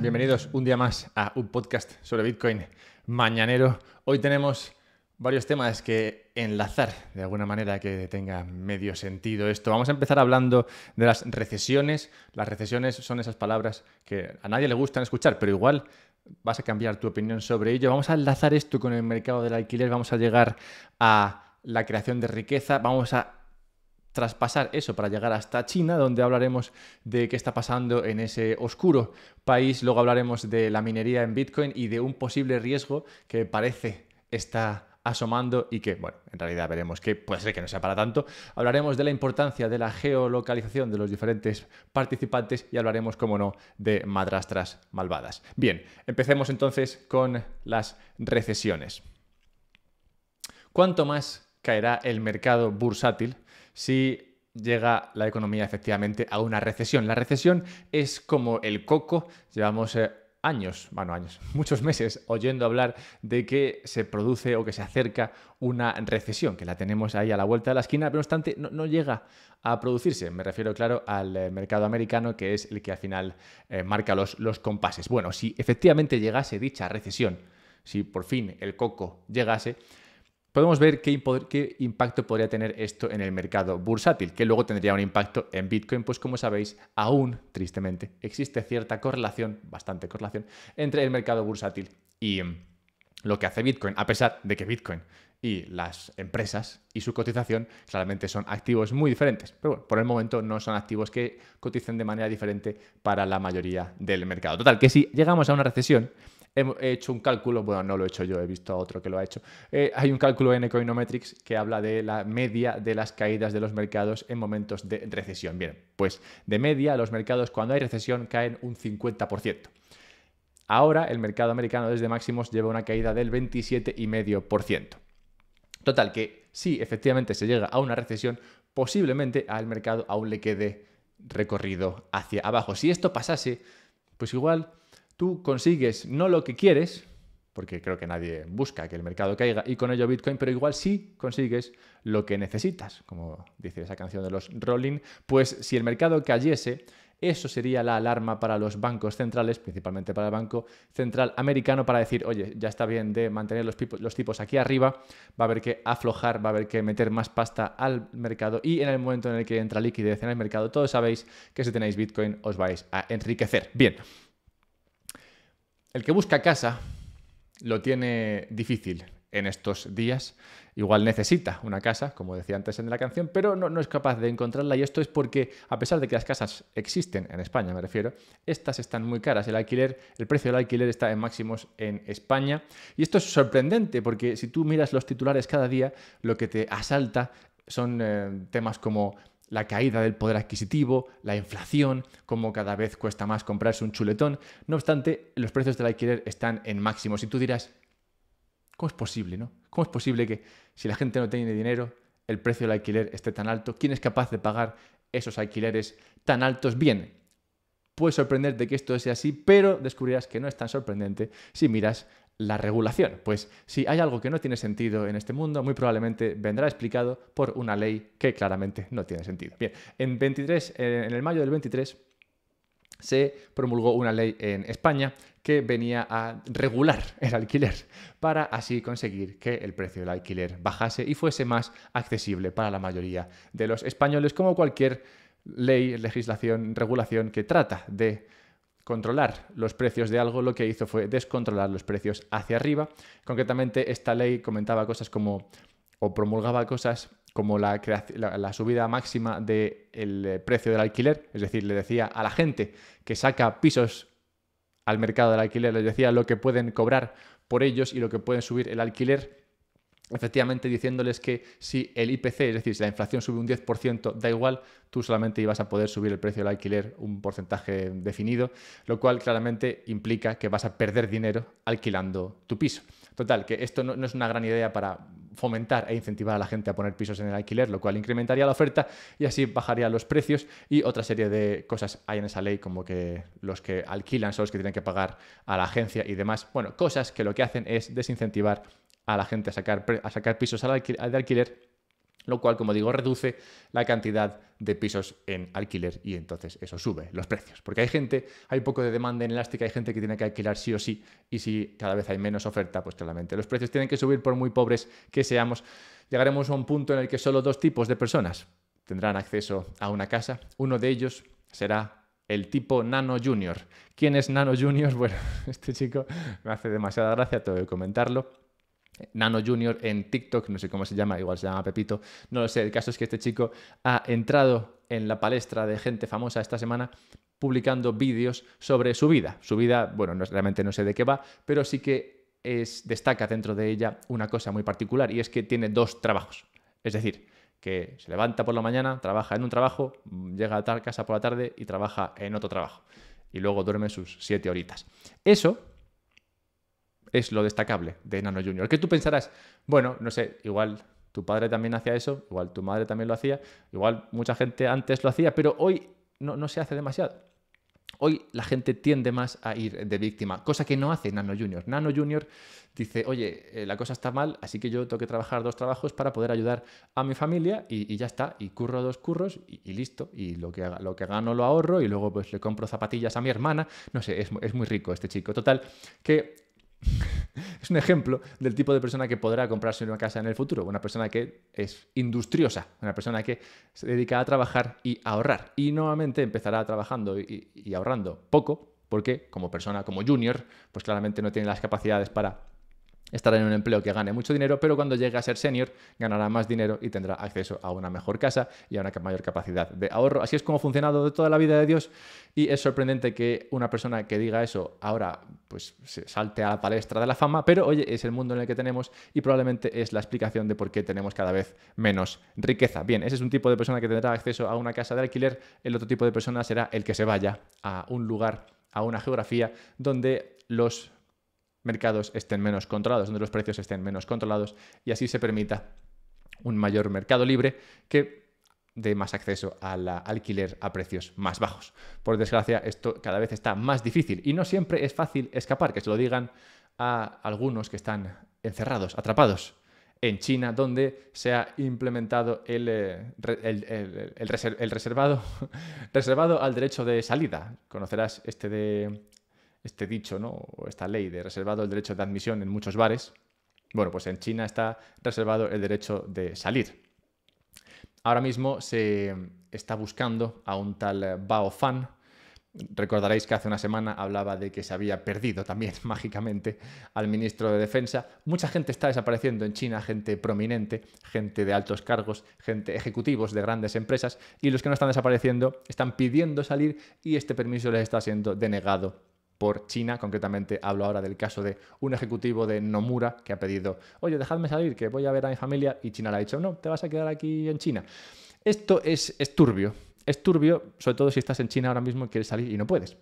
bienvenidos un día más a un podcast sobre Bitcoin mañanero. Hoy tenemos varios temas que enlazar de alguna manera que tenga medio sentido esto. Vamos a empezar hablando de las recesiones. Las recesiones son esas palabras que a nadie le gustan escuchar, pero igual vas a cambiar tu opinión sobre ello. Vamos a enlazar esto con el mercado del alquiler, vamos a llegar a la creación de riqueza, vamos a traspasar eso para llegar hasta China, donde hablaremos de qué está pasando en ese oscuro país, luego hablaremos de la minería en Bitcoin y de un posible riesgo que parece está asomando y que, bueno, en realidad veremos que puede ser que no sea para tanto. Hablaremos de la importancia de la geolocalización de los diferentes participantes y hablaremos, como no, de madrastras malvadas. Bien, empecemos entonces con las recesiones. ¿Cuánto más caerá el mercado bursátil, si llega la economía efectivamente a una recesión. La recesión es como el coco, llevamos... Eh, años, bueno, años, muchos meses oyendo hablar de que se produce o que se acerca una recesión, que la tenemos ahí a la vuelta de la esquina, pero no obstante no, llega a producirse. Me refiero, claro, al eh, mercado americano, que es el que al final eh, marca los compases. Bueno, si efectivamente llegase dicha recesión, si por fin el coco llegase, podemos ver qué, impacto podría tener esto en el mercado bursátil, que luego tendría un impacto en Bitcoin, pues como sabéis, aún tristemente existe cierta correlación, bastante correlación, entre el mercado bursátil y mm, lo que hace Bitcoin, a pesar de que Bitcoin y las empresas y su cotización claramente son activos muy diferentes. Pero bueno, por el momento no son activos que coticen de manera diferente para la mayoría del mercado. Total, que si llegamos a una recesión, he hecho un cálculo, bueno, no lo he hecho yo, he visto a otro que lo ha hecho. Eh, hay un cálculo en Ecoinometrics que habla de la media de las caídas de los mercados en momentos de recesión. Bien, pues de media los mercados cuando hay recesión caen un 50%. Ahora el mercado americano desde máximos lleva una caída del 27,5%. Total, que si efectivamente se llega a una recesión, posiblemente al mercado aún le quede recorrido hacia abajo. Si esto pasase, pues igual tú consigues no lo que quieres, porque creo que nadie busca que el mercado caiga y con ello Bitcoin, pero igual sí consigues lo que necesitas, como dice esa canción de los Rolling, pues si el mercado cayese, eso sería la alarma para los bancos centrales, principalmente para el Banco Central Americano, para decir, oye, ya está bien de mantener los, tipos aquí arriba, va a haber que aflojar, va a haber que meter más pasta al mercado y en el momento en el que entra liquidez en el mercado, todos sabéis que si tenéis Bitcoin os vais a enriquecer. Bien, el que busca casa lo tiene difícil en estos días. Igual necesita una casa, como decía antes en la canción, pero no, es capaz de encontrarla y esto es porque, a pesar de que las casas existen en España, me refiero, estas están muy caras. El alquiler, el precio del alquiler está en máximos en España y esto es sorprendente porque si tú miras los titulares cada día, lo que te asalta son eh, temas como la caída del poder adquisitivo, la inflación, cómo cada vez cuesta más comprarse un chuletón. No obstante, los precios del alquiler están en máximos. Y tú dirás, ¿cómo es posible, no? ¿Cómo es posible que si la gente no tiene dinero, el precio del alquiler esté tan alto? ¿Quién es capaz de pagar esos alquileres tan altos? Bien, Puedes sorprenderte que esto sea así, pero descubrirás que no es tan sorprendente si miras la regulación. Pues si hay algo que no tiene sentido en este mundo, muy probablemente vendrá explicado por una ley que claramente no tiene sentido. Bien, en, eh, en el mayo del 23 se promulgó una ley en España que venía a regular el alquiler para así conseguir que el precio del alquiler bajase y fuese más accesible para la mayoría de los españoles como cualquier ley, legislación, regulación que trata de controlar los precios de algo, lo que hizo fue descontrolar los precios hacia arriba. Concretamente, esta ley comentaba cosas como, o promulgaba cosas como la, subida máxima del eh, precio del alquiler, es decir, le decía a la gente que saca pisos al mercado del alquiler, les decía lo que pueden cobrar por ellos y lo que pueden subir el alquiler efectivamente diciéndoles que si el IPC, es decir, si la inflación sube un 10%, da igual, tú solamente ibas a poder subir el precio del alquiler un porcentaje definido, lo cual claramente implica que vas a perder dinero alquilando tu piso. Total, que esto no, no, es una gran idea para fomentar e incentivar a la gente a poner pisos en el alquiler, lo cual incrementaría la oferta y así bajaría los precios y otra serie de cosas hay en esa ley como que los que alquilan son los que tienen que pagar a la agencia y demás. Bueno, cosas que lo que hacen es desincentivar a la gente a sacar, a sacar pisos al de alquiler, lo cual, como digo, reduce la cantidad de pisos en alquiler y entonces eso sube los precios. Porque hay gente, hay poco de demanda en elástica, hay gente que tiene que alquilar sí o sí, y si cada vez hay menos oferta, pues claramente los precios tienen que subir por muy pobres que seamos. Llegaremos a un punto en el que solo dos tipos de personas tendrán acceso a una casa. Uno de ellos será el tipo Nano Junior. ¿Quién es Nano Junior? Bueno, este chico me hace demasiada gracia, todo comentarlo Nano Junior en TikTok, no sé cómo se llama, igual se llama Pepito, no lo sé. El caso es que este chico ha entrado en la palestra de gente famosa esta semana publicando vídeos sobre su vida. Su vida, bueno, realmente no sé de qué va, pero sí que es, destaca dentro de ella una cosa muy particular y es que tiene dos trabajos. Es decir, que se levanta por la mañana, trabaja en un trabajo, llega a casa por la tarde y trabaja en otro trabajo. Y luego duerme sus siete horitas. Eso es lo destacable de Nano Junior. Que tú pensarás, bueno, no sé, igual tu padre también hacía eso, igual tu madre también lo hacía, igual mucha gente antes lo hacía, pero hoy no, no se hace demasiado. Hoy la gente tiende más a ir de víctima, cosa que no hace Nano Junior. Nano Junior dice, oye, eh, la cosa está mal, así que yo tengo que trabajar dos trabajos para poder ayudar a mi familia y, ya está, y curro dos curros y, listo, y lo que, lo que gano lo ahorro y luego pues le compro zapatillas a mi hermana, no sé, es, es muy rico este chico. Total, que es un ejemplo del tipo de persona que podrá comprarse una casa en el futuro. Una persona que es industriosa, una persona que se dedica a trabajar y ahorrar. Y nuevamente empezará trabajando y, y ahorrando poco, porque como persona, como junior, pues claramente no tiene las capacidades para estará en un empleo que gane mucho dinero, pero cuando llegue a ser senior ganará más dinero y tendrá acceso a una mejor casa y a una mayor capacidad de ahorro. Así es como ha funcionado de toda la vida de Dios y es sorprendente que una persona que diga eso ahora pues se salte a la palestra de la fama, pero oye, es el mundo en el que tenemos y probablemente es la explicación de por qué tenemos cada vez menos riqueza. Bien, ese es un tipo de persona que tendrá acceso a una casa de alquiler, el otro tipo de persona será el que se vaya a un lugar, a una geografía donde los mercados estén menos controlados, donde los precios estén menos controlados y así se permita un mayor mercado libre que dé más acceso al alquiler a precios más bajos. Por desgracia, esto cada vez está más difícil y no siempre es fácil escapar, que se lo digan a algunos que están encerrados, atrapados en China, donde se ha implementado el, eh, el, el reservado, reservado al derecho de salida. Conocerás este de este dicho, ¿no? esta ley de reservado el derecho de admisión en muchos bares. Bueno, pues en China está reservado el derecho de salir. Ahora mismo se está buscando a un tal eh, Bao Fan. Recordaréis que hace una semana hablaba de que se había perdido también mágicamente al ministro de Defensa. Mucha gente está desapareciendo en China, gente prominente, gente de altos cargos, gente ejecutivos de grandes empresas y los que no están desapareciendo están pidiendo salir y este permiso les está siendo denegado por China. Concretamente hablo ahora del caso de un ejecutivo de Nomura que ha pedido, oye, dejadme salir, que voy a ver a mi familia, y China le ha dicho, no, te vas a quedar aquí en China. Esto es, turbio, es turbio, sobre todo si estás en China ahora mismo y quieres salir y no puedes.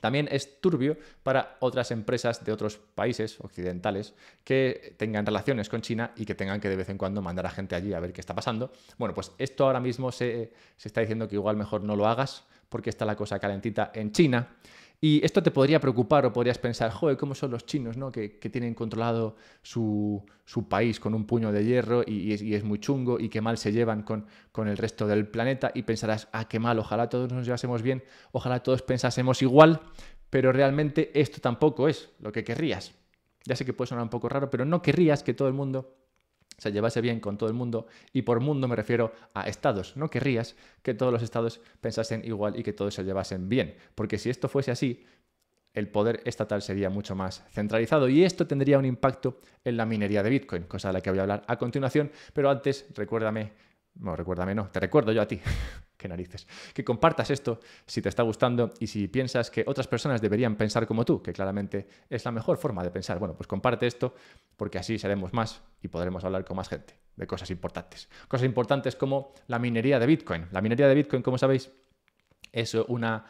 También es turbio para otras empresas de otros países occidentales que tengan relaciones con China y que tengan que de vez en cuando mandar a gente allí a ver qué está pasando. Bueno, pues esto ahora mismo se, se está diciendo que igual mejor no lo hagas porque está la cosa calentita en China y esto te podría preocupar o podrías pensar, joder, ¿cómo son los chinos, ¿no? Que, tienen controlado su, país con un puño de hierro y, es, muy chungo y qué mal se llevan con, con el resto del planeta. Y pensarás, ah, qué mal, ojalá todos nos llevásemos bien, ojalá todos pensásemos igual, pero realmente esto tampoco es lo que querrías. Ya sé que puede sonar un poco raro, pero no querrías que todo el mundo se llevase bien con todo el mundo, y por mundo me refiero a estados. No querrías que todos los estados pensasen igual y que todos se llevasen bien, porque si esto fuese así, el poder estatal sería mucho más centralizado y esto tendría un impacto en la minería de Bitcoin, cosa de la que voy a hablar a continuación, pero antes recuérdame no, recuérdame, no, te recuerdo yo a ti, qué narices, que compartas esto si te está gustando y si piensas que otras personas deberían pensar como tú, que claramente es la mejor forma de pensar. Bueno, pues comparte esto porque así seremos más y podremos hablar con más gente de cosas importantes. Cosas importantes como la minería de Bitcoin. La minería de Bitcoin, como sabéis, es una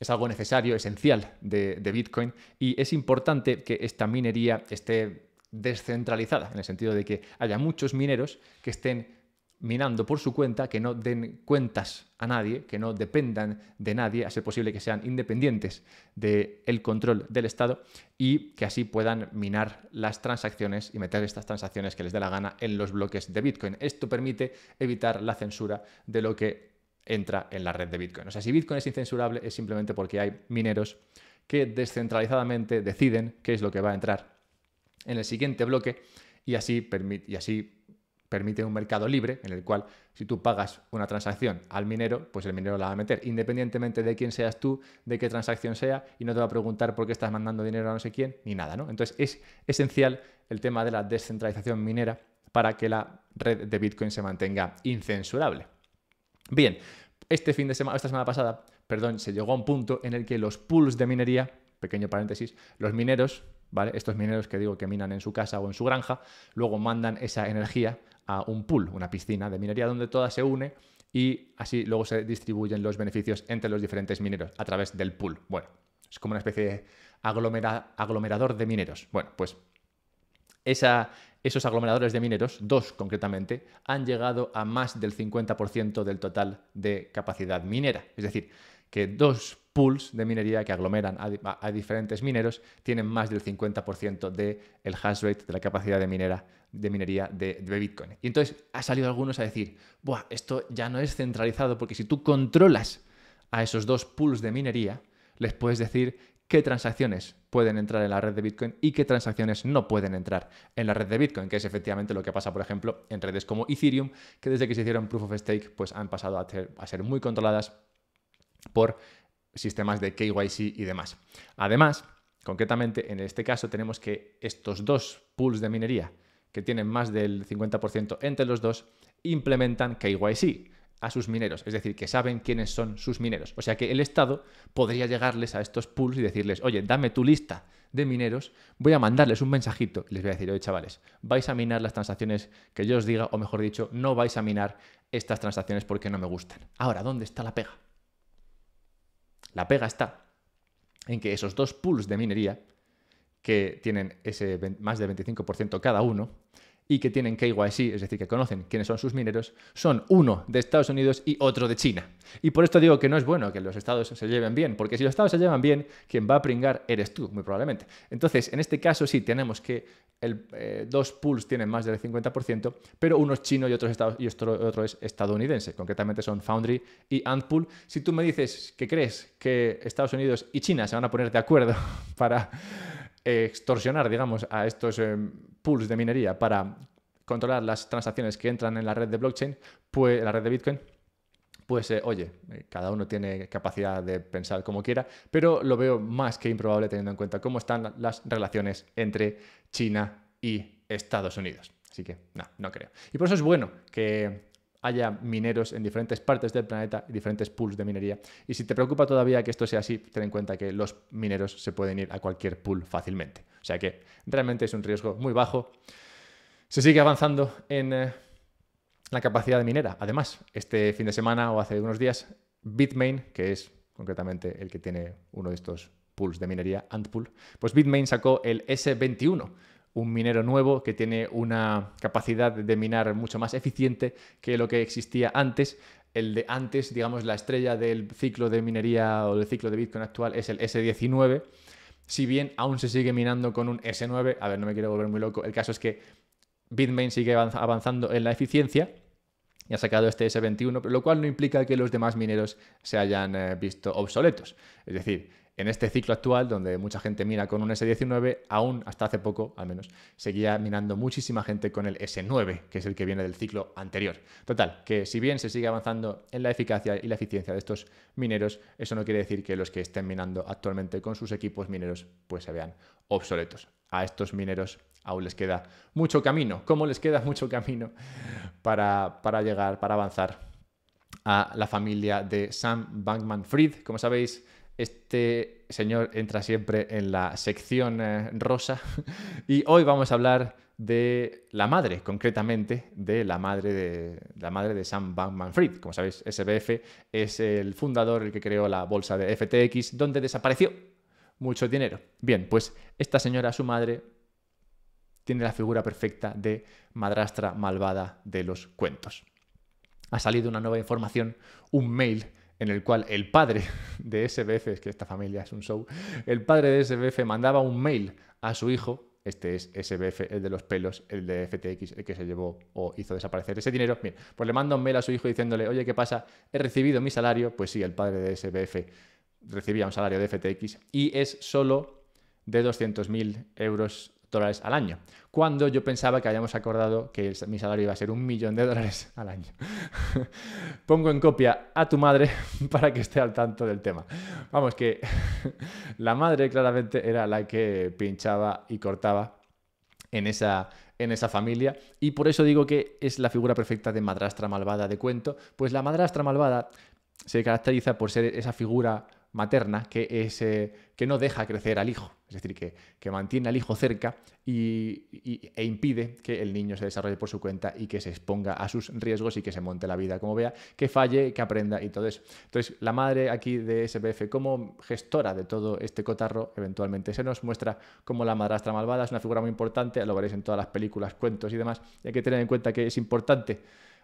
es algo necesario, esencial de, de, Bitcoin y es importante que esta minería esté descentralizada, en el sentido de que haya muchos mineros que estén minando por su cuenta, que no den cuentas a nadie, que no dependan de nadie, a ser posible que sean independientes del control del Estado y que así puedan minar las transacciones y meter estas transacciones que les dé la gana en los bloques de Bitcoin. Esto permite evitar la censura de lo que entra en la red de Bitcoin. O sea, si Bitcoin es incensurable es simplemente porque hay mineros que descentralizadamente deciden qué es lo que va a entrar en el siguiente bloque y así, y así permite un mercado libre en el cual si tú pagas una transacción al minero, pues el minero la va a meter, independientemente de quién seas tú, de qué transacción sea, y no te va a preguntar por qué estás mandando dinero a no sé quién, ni nada, ¿no? Entonces es esencial el tema de la descentralización minera para que la red de Bitcoin se mantenga incensurable. Bien, este fin de semana, esta semana pasada, perdón, se llegó a un punto en el que los pools de minería, pequeño paréntesis, los mineros, ¿vale? Estos mineros que digo que minan en su casa o en su granja, luego mandan esa energía a un pool, una piscina de minería donde toda se une y así luego se distribuyen los beneficios entre los diferentes mineros a través del pool. Bueno, es como una especie de aglomerador de mineros. Bueno, pues esos aglomeradores de mineros, dos concretamente, han llegado a más del 50% del total de capacidad minera. Es decir, que dos pools de minería que aglomeran a, diferentes mineros tienen más del 50% del el hash rate, de la capacidad de, de minería de, Bitcoin. Y entonces ha salido algunos a decir, Buah, esto ya no es centralizado porque si tú controlas a esos dos pools de minería, les puedes decir qué transacciones pueden entrar en la red de Bitcoin y qué transacciones no pueden entrar en la red de Bitcoin, que es efectivamente lo que pasa, por ejemplo, en redes como Ethereum, que desde que se hicieron Proof of Stake, pues han pasado a, a ser muy controladas por sistemas de KYC y demás. Además, concretamente en este caso tenemos que estos dos pools de minería que tienen más del 50% entre los dos implementan KYC a sus mineros, es decir, que saben quiénes son sus mineros. O sea que el Estado podría llegarles a estos pools y decirles, oye, dame tu lista de mineros, voy a mandarles un mensajito y les voy a decir, oye chavales, vais a minar las transacciones que yo os diga, o mejor dicho, no vais a minar estas transacciones porque no me gustan. Ahora, ¿dónde está la pega? La pega está en que esos dos pools de minería, que tienen ese más de 25% cada uno, y que tienen KYC, es decir, que conocen quiénes son sus mineros, son uno de Estados Unidos y otro de China. Y por esto digo que no es bueno que los estados se lleven bien, porque si los estados se llevan bien, quien va a pringar eres tú, muy probablemente. Entonces, en este caso sí tenemos que el, eh, dos pools tienen más del 50%, pero uno es chino y, otros estados, y otro, es estadounidense. Concretamente son Foundry y Antpool. Si tú me dices que crees que Estados Unidos y China se van a poner de acuerdo para eh, extorsionar, digamos, a estos em, pools de minería para controlar las transacciones que entran en la red de blockchain, pues la red de Bitcoin, pues eh, oye, eh, cada uno tiene capacidad de pensar como quiera, pero lo veo más que improbable teniendo en cuenta cómo están las relaciones entre China y Estados Unidos. Así que no, no creo. Y por eso es bueno que haya mineros en diferentes partes del planeta y diferentes pools de minería. Y si te preocupa todavía que esto sea así, ten en cuenta que los mineros se pueden ir a cualquier pool fácilmente. O sea que realmente es un riesgo muy bajo. Se sigue avanzando en eh, la capacidad de minera. Además, este fin de semana o hace unos días, Bitmain, que es concretamente el que tiene uno de estos pools de minería, Antpool, pues Bitmain sacó el S21, un minero nuevo que tiene una capacidad de minar mucho más eficiente que lo que existía antes. El de antes, digamos, la estrella del ciclo de minería o del ciclo de Bitcoin actual es el S19. Si bien aún se sigue minando con un S9, a ver, no me quiero volver muy loco, el caso es que Bitmain sigue avanzando en la eficiencia y ha sacado este S21, lo cual no implica que los demás mineros se hayan eh, visto obsoletos. Es decir, en este ciclo actual, donde mucha gente mira con un S19, aún hasta hace poco, al menos, seguía minando muchísima gente con el S9, que es el que viene del ciclo anterior. Total, que si bien se sigue avanzando en la eficacia y la eficiencia de estos mineros, eso no quiere decir que los que estén minando actualmente con sus equipos mineros pues se vean obsoletos. A estos mineros aún les queda mucho camino. ¿Cómo les queda mucho camino para, para llegar, para avanzar a la familia de Sam Bankman Fried? Como sabéis, este señor entra siempre en la sección eh, rosa y hoy vamos a hablar de la madre, concretamente de la madre de, la madre de Sam Van Fried. Como sabéis, SBF es el fundador, el que creó la bolsa de FTX, donde desapareció mucho dinero. Bien, pues esta señora, su madre, tiene la figura perfecta de madrastra malvada de los cuentos. Ha salido una nueva información, un mail en el cual el padre de SBF, es que esta familia es un show, el padre de SBF mandaba un mail a su hijo, este es SBF, el de los pelos, el de FTX, el que se llevó o hizo desaparecer ese dinero. Bien, pues le manda un mail a su hijo diciéndole, oye, ¿qué pasa? He recibido mi salario. Pues sí, el padre de SBF recibía un salario de FTX y es solo de 200.000 euros dólares al año, cuando yo pensaba que habíamos acordado que mi salario iba a ser un millón de dólares al año. Pongo en copia a tu madre para que esté al tanto del tema. Vamos, que la madre claramente era la que pinchaba y cortaba en esa, en esa familia. Y por eso digo que es la figura perfecta de madrastra malvada de cuento, pues la madrastra malvada se caracteriza por ser esa figura materna que, es, eh, que no deja crecer al hijo, es decir, que, mantiene al hijo cerca y, e impide que el niño se desarrolle por su cuenta y que se exponga a sus riesgos y que se monte la vida como vea, que falle, que aprenda y todo eso. Entonces, la madre aquí de SBF como gestora de todo este cotarro eventualmente se nos muestra como la madrastra malvada, es una figura muy importante, lo veréis en todas las películas, cuentos y demás, hay que tener en cuenta que es importante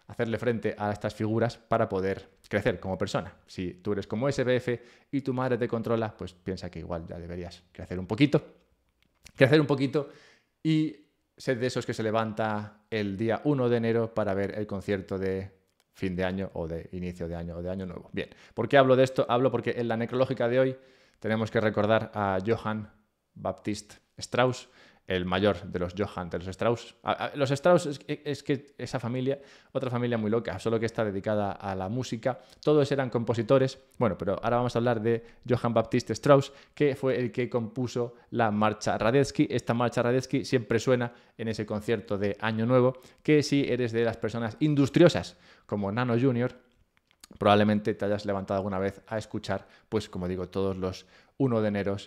hacerle frente a estas figuras para poder crecer como persona. Si tú eres como SBF y tu madre te controla, pues piensa que igual ya deberías crecer un poquito, crecer un poquito y ser de esos que se levanta el día 1 de enero para ver el concierto de fin de año o de inicio de año o de año nuevo. Bien, ¿por qué hablo de esto? Hablo porque en la necrológica de hoy tenemos que recordar a Johann Baptist Strauss, el mayor de los Johann, de los Strauss. Los Strauss es, que esa familia, otra familia muy loca, solo que está dedicada a la música. Todos eran compositores. Bueno, pero ahora vamos a hablar de Johann Baptiste Strauss, que fue el que compuso la marcha Radetzky. Esta marcha Radetzky siempre suena en ese concierto de Año Nuevo, que si eres de las personas industriosas como Nano Junior, probablemente te hayas levantado alguna vez a escuchar, pues como digo, todos los 1 de enero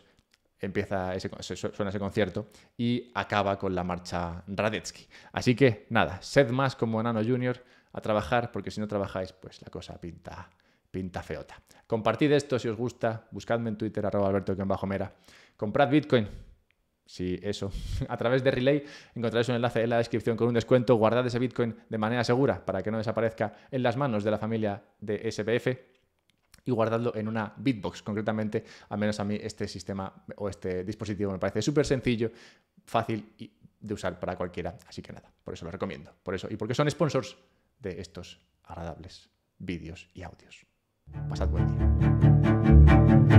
empieza ese, suena ese concierto y acaba con la marcha Radetzky. Así que nada, sed más como Enano Junior a trabajar, porque si no trabajáis, pues la cosa pinta, pinta feota. Compartid esto si os gusta, buscadme en Twitter, arroba alberto-mera. Comprad Bitcoin, si eso, a través de Relay encontraréis un enlace en la descripción con un descuento. Guardad ese Bitcoin de manera segura para que no desaparezca en las manos de la familia de SPF y guardarlo en una beatbox Concretamente, al menos a mí este sistema o este dispositivo me parece súper sencillo, fácil y de usar para cualquiera. Así que nada, por eso lo recomiendo. Por eso y porque son sponsors de estos agradables vídeos y audios. Pasad buen día.